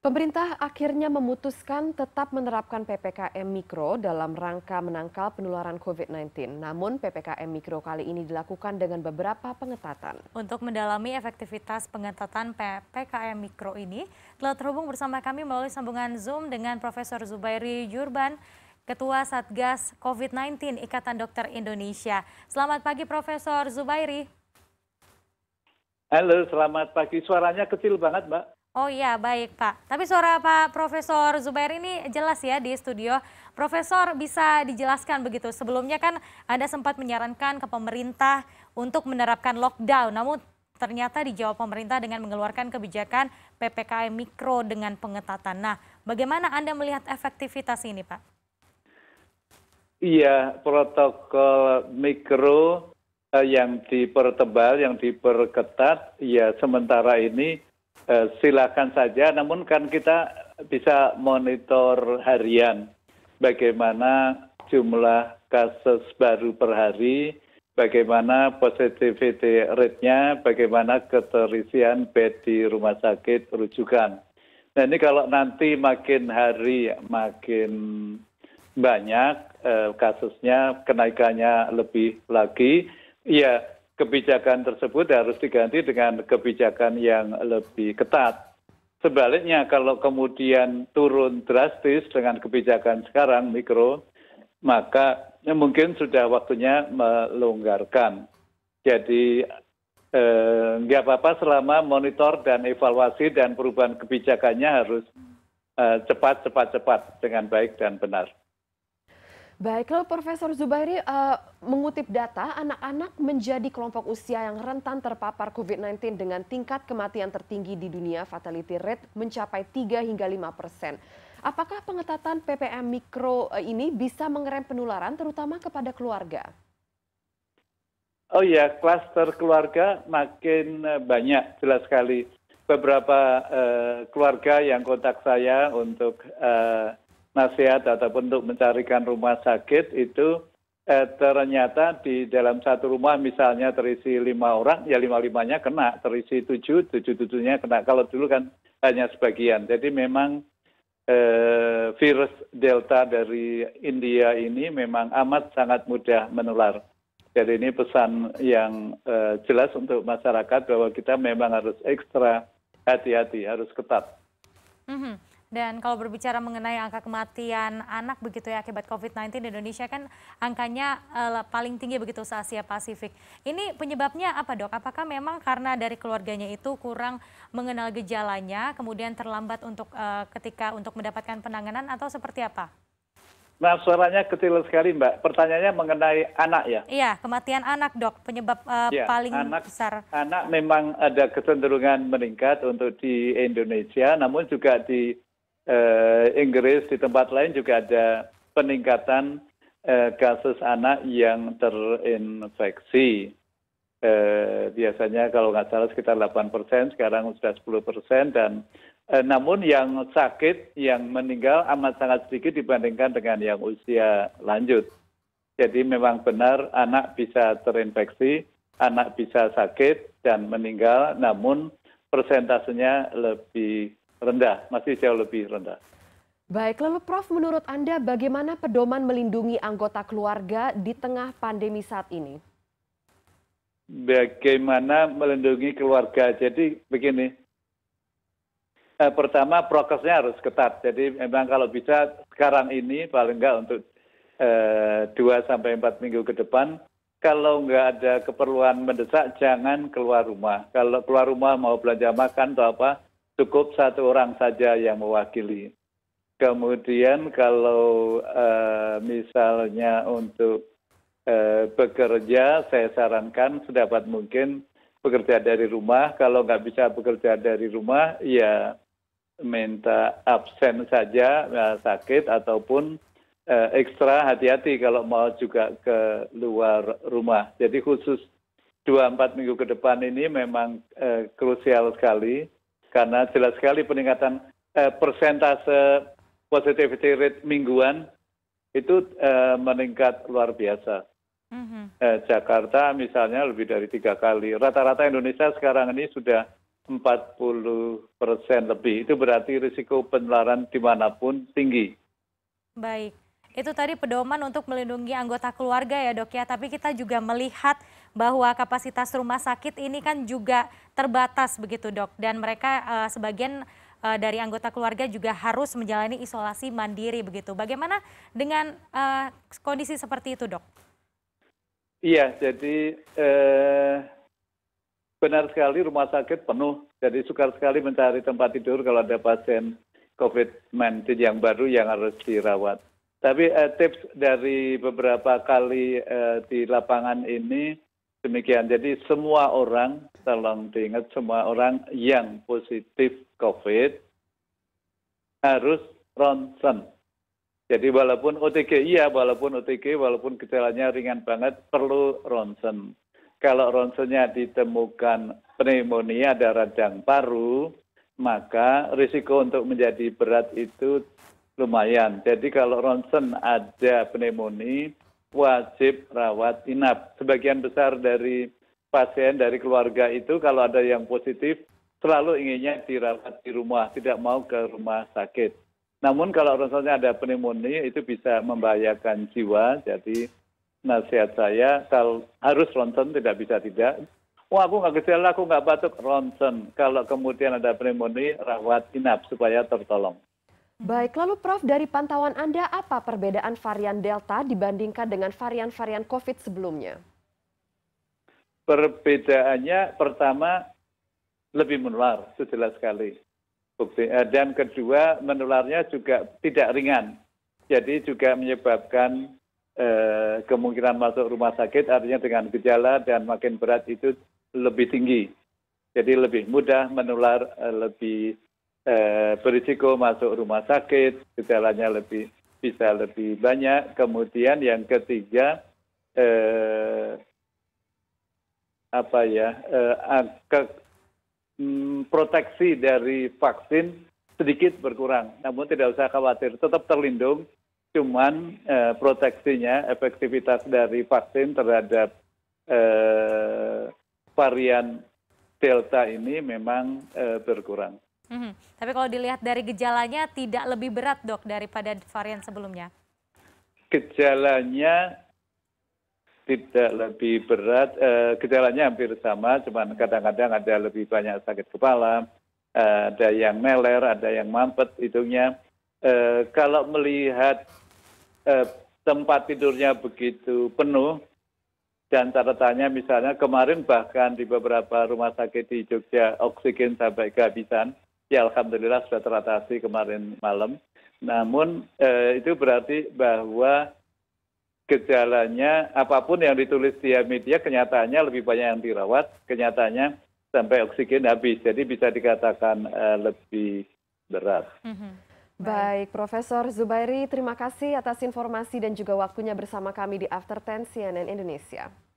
Pemerintah akhirnya memutuskan tetap menerapkan PPKM Mikro dalam rangka menangkal penularan COVID-19. Namun PPKM Mikro kali ini dilakukan dengan beberapa pengetatan. Untuk mendalami efektivitas pengetatan PPKM Mikro ini, telah terhubung bersama kami melalui sambungan Zoom dengan Profesor Zubairi Jurban, Ketua Satgas COVID-19 Ikatan Dokter Indonesia. Selamat pagi Profesor Zubairi. Halo, selamat pagi. Suaranya kecil banget, Mbak. Oh iya, baik Pak. Tapi suara Pak Profesor Zubair ini jelas ya di studio. Profesor bisa dijelaskan begitu. Sebelumnya kan Anda sempat menyarankan ke pemerintah untuk menerapkan lockdown. Namun ternyata dijawab pemerintah dengan mengeluarkan kebijakan PPKM mikro dengan pengetatan. Nah, bagaimana Anda melihat efektivitas ini Pak? Iya, protokol mikro eh, yang dipertebal, yang diperketat, ya sementara ini Eh, silakan saja namun kan kita bisa monitor harian bagaimana jumlah kasus baru per hari bagaimana positivity rate-nya bagaimana keterisian bed di rumah sakit rujukan nah ini kalau nanti makin hari makin banyak eh, kasusnya kenaikannya lebih lagi ya kebijakan tersebut harus diganti dengan kebijakan yang lebih ketat. Sebaliknya kalau kemudian turun drastis dengan kebijakan sekarang mikro, maka ya mungkin sudah waktunya melonggarkan. Jadi eh, apa-apa selama monitor dan evaluasi dan perubahan kebijakannya harus cepat eh, cepat cepat cepat dengan baik dan benar. Baik, lalu Profesor Zubairi uh, mengutip data anak-anak menjadi kelompok usia yang rentan terpapar COVID-19 dengan tingkat kematian tertinggi di dunia, fatality rate mencapai 3 hingga 5 persen. Apakah pengetatan PPM mikro eh, ini bisa mengerem penularan terutama kepada keluarga? Oh ya, klaster keluarga makin eh, banyak, jelas sekali. Beberapa uh, keluarga yang kontak saya untuk uh, nasihat ataupun untuk mencarikan rumah sakit itu eh, ternyata di dalam satu rumah misalnya terisi lima orang, ya lima-limanya kena, terisi tujuh, tujuh-tujuhnya kena. Kalau dulu kan hanya sebagian. Jadi memang eh, virus Delta dari India ini memang amat sangat mudah menular. Jadi ini pesan yang eh, jelas untuk masyarakat bahwa kita memang harus ekstra hati-hati, harus ketat. Mm -hmm. Dan kalau berbicara mengenai angka kematian anak begitu ya akibat COVID-19 di Indonesia kan angkanya uh, paling tinggi begitu se Asia Pasifik. Ini penyebabnya apa dok? Apakah memang karena dari keluarganya itu kurang mengenal gejalanya, kemudian terlambat untuk uh, ketika untuk mendapatkan penanganan atau seperti apa? Nah, suaranya kecil sekali, Mbak. Pertanyaannya mengenai anak ya? Iya, kematian anak, Dok. Penyebab uh, ya, paling anak, besar. Anak memang ada kecenderungan meningkat untuk di Indonesia, namun juga di Eh, inggris di tempat lain juga ada peningkatan eh, kasus anak yang terinfeksi eh, biasanya kalau nggak salah sekitar 8 persen sekarang sudah 10 persen dan namun yang sakit yang meninggal amat sangat sedikit dibandingkan dengan yang usia lanjut jadi memang benar anak bisa terinfeksi anak bisa sakit dan meninggal namun persentasenya lebih rendah, masih jauh lebih rendah. Baik, lalu Prof, menurut Anda bagaimana pedoman melindungi anggota keluarga di tengah pandemi saat ini? Bagaimana melindungi keluarga? Jadi begini, eh, pertama prokesnya harus ketat. Jadi memang kalau bisa sekarang ini paling enggak untuk eh, dua eh, sampai empat minggu ke depan, kalau nggak ada keperluan mendesak jangan keluar rumah. Kalau keluar rumah mau belanja makan atau apa, cukup satu orang saja yang mewakili. Kemudian kalau uh, misalnya untuk uh, bekerja, saya sarankan sedapat mungkin bekerja dari rumah. Kalau nggak bisa bekerja dari rumah, ya minta absen saja ya, sakit ataupun uh, ekstra hati-hati kalau mau juga ke luar rumah. Jadi khusus 2 empat minggu ke depan ini memang uh, krusial sekali karena jelas sekali peningkatan eh, persentase positivity rate mingguan itu eh, meningkat luar biasa. Mm-hmm. Eh, Jakarta misalnya lebih dari tiga kali. Rata-rata Indonesia sekarang ini sudah 40 persen lebih. Itu berarti risiko penularan dimanapun tinggi. Baik, itu tadi pedoman untuk melindungi anggota keluarga ya dok ya. Tapi kita juga melihat bahwa kapasitas rumah sakit ini kan juga terbatas begitu dok dan mereka uh, sebagian uh, dari anggota keluarga juga harus menjalani isolasi mandiri begitu. Bagaimana dengan uh, kondisi seperti itu dok? Iya, jadi eh, benar sekali rumah sakit penuh. Jadi sukar sekali mencari tempat tidur kalau ada pasien COVID-19 yang baru yang harus dirawat. Tapi eh, tips dari beberapa kali eh, di lapangan ini Demikian, jadi semua orang, tolong diingat semua orang yang positif COVID harus ronsen. Jadi walaupun OTG, iya walaupun OTG, walaupun gejalanya ringan banget, perlu ronsen. Kalau ronsennya ditemukan pneumonia ada radang paru, maka risiko untuk menjadi berat itu lumayan. Jadi kalau ronsen ada pneumonia, wajib rawat inap. Sebagian besar dari pasien dari keluarga itu kalau ada yang positif selalu inginnya dirawat di rumah, tidak mau ke rumah sakit. Namun kalau orang tuanya ada pneumonia itu bisa membahayakan jiwa. Jadi nasihat saya kalau harus ronsen tidak bisa tidak. Wah aku nggak gejala, aku nggak batuk, ronsen. Kalau kemudian ada pneumonia, rawat inap supaya tertolong. Baik, lalu Prof, dari pantauan Anda, apa perbedaan varian Delta dibandingkan dengan varian-varian COVID sebelumnya? Perbedaannya pertama lebih menular, itu jelas sekali. Eh, dan kedua, menularnya juga tidak ringan. Jadi juga menyebabkan eh, kemungkinan masuk rumah sakit, artinya dengan gejala dan makin berat itu lebih tinggi. Jadi lebih mudah menular, eh, lebih Eh, berisiko masuk rumah sakit gejalanya lebih bisa lebih banyak kemudian yang ketiga eh, apa ya eh, mm, proteksi dari vaksin sedikit berkurang. Namun tidak usah khawatir, tetap terlindung. Cuman eh, proteksinya, efektivitas dari vaksin terhadap eh, varian Delta ini memang eh, berkurang. Hmm, tapi kalau dilihat dari gejalanya tidak lebih berat dok daripada varian sebelumnya? Gejalanya tidak lebih berat, e, gejalanya hampir sama, cuman kadang-kadang ada lebih banyak sakit kepala, e, ada yang meler, ada yang mampet hidungnya. E, kalau melihat e, tempat tidurnya begitu penuh, dan catatannya misalnya kemarin bahkan di beberapa rumah sakit di Jogja oksigen sampai kehabisan, ya alhamdulillah sudah teratasi kemarin malam namun eh, itu berarti bahwa gejalanya apapun yang ditulis di media kenyataannya lebih banyak yang dirawat kenyataannya sampai oksigen habis jadi bisa dikatakan eh, lebih berat. Mm-hmm. Baik, Profesor Zubairi, terima kasih atas informasi dan juga waktunya bersama kami di After Ten CNN Indonesia.